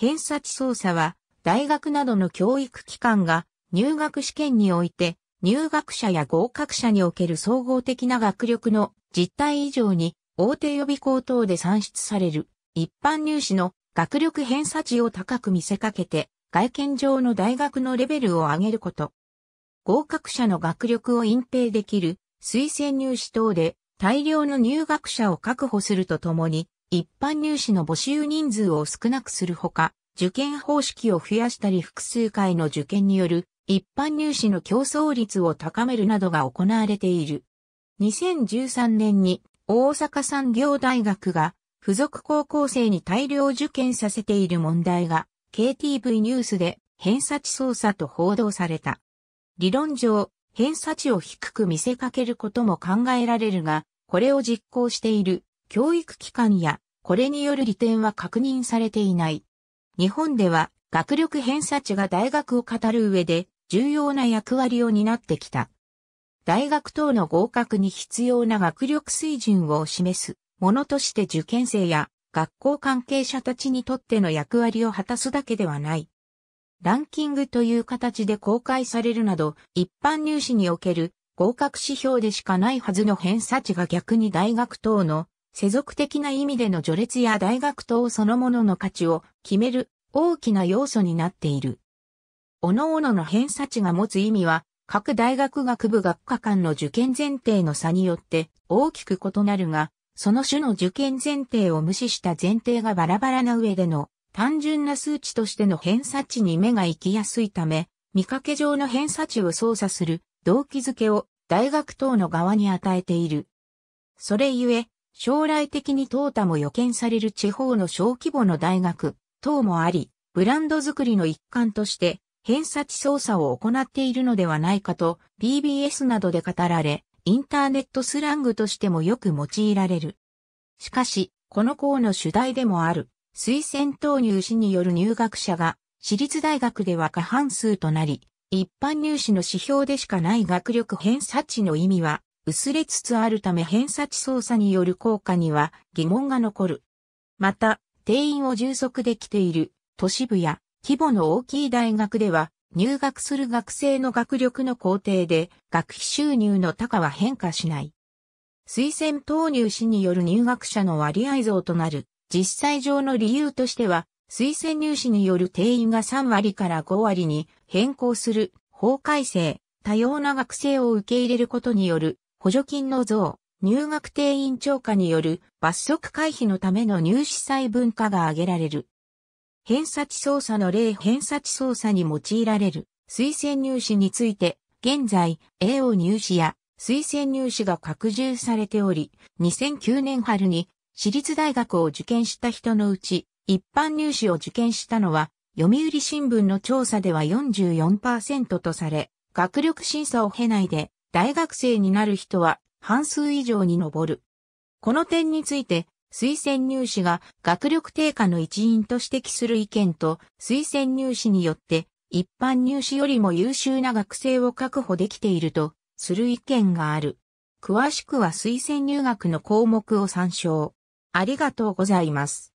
偏差値操作は、大学などの教育機関が入学試験において、入学者や合格者における総合的な学力の実態以上に大手予備校等で算出される一般入試の学力偏差値を高く見せかけて外見上の大学のレベルを上げること。合格者の学力を隠蔽できる推薦入試等で大量の入学者を確保するとともに一般入試の募集人数を少なくするほか、受験方式を増やしたり複数回の受験による一般入試の競争率を高めるなどが行われている。2013年に大阪産業大学が付属高校生に大量受験させている問題が KTV ニュースで偏差値操作と報道された。理論上、偏差値を低く見せかけることも考えられるが、これを実行している教育機関や、これによる利点は確認されていない。日本では、学力偏差値が大学を語る上で、重要な役割を担ってきた。大学等の合格に必要な学力水準を示すものとして受験生や学校関係者たちにとっての役割を果たすだけではない。ランキングという形で公開されるなど、一般入試における合格指標でしかないはずの偏差値が逆に大学等の世俗的な意味での序列や大学等そのものの価値を決める大きな要素になっている。各々の偏差値が持つ意味は、各大学学部学科間の受験前提の差によって大きく異なるが、その種の受験前提を無視した前提がバラバラな上での単純な数値としての偏差値に目が行きやすいため、見かけ上の偏差値を操作する動機づけを大学等の側に与えている。それゆえ、将来的に淘汰も予見される地方の小規模の大学等もあり、ブランド作りの一環として、偏差値操作を行っているのではないかと b b s などで語られ、インターネットスラングとしてもよく用いられる。しかし、この項の主題でもある、推薦投入士による入学者が、私立大学では過半数となり、一般入試の指標でしかない学力偏差値の意味は、薄れつつあるため偏差値操作による効果には疑問が残る。また、定員を充足できている都市部や規模の大きい大学では入学する学生の学力の工程で学費収入の高は変化しない。推薦投入士による入学者の割合増となる実際上の理由としては推薦入試による定員が3割から5割に変更する法改正、多様な学生を受け入れることによる補助金の増、入学定員超過による罰則回避のための入試細分化が挙げられる。偏差値操作の例偏差値操作に用いられる推薦入試について、現在、AO 入試や推薦入試が拡充されており、2009年春に私立大学を受験した人のうち、一般入試を受験したのは、読売新聞の調査では44%とされ、学力審査を経ないで大学生になる人は半数以上に上る。この点について、推薦入試が学力低下の一因と指摘する意見と、推薦入試によって一般入試よりも優秀な学生を確保できているとする意見がある。詳しくは推薦入学の項目を参照。ありがとうございます。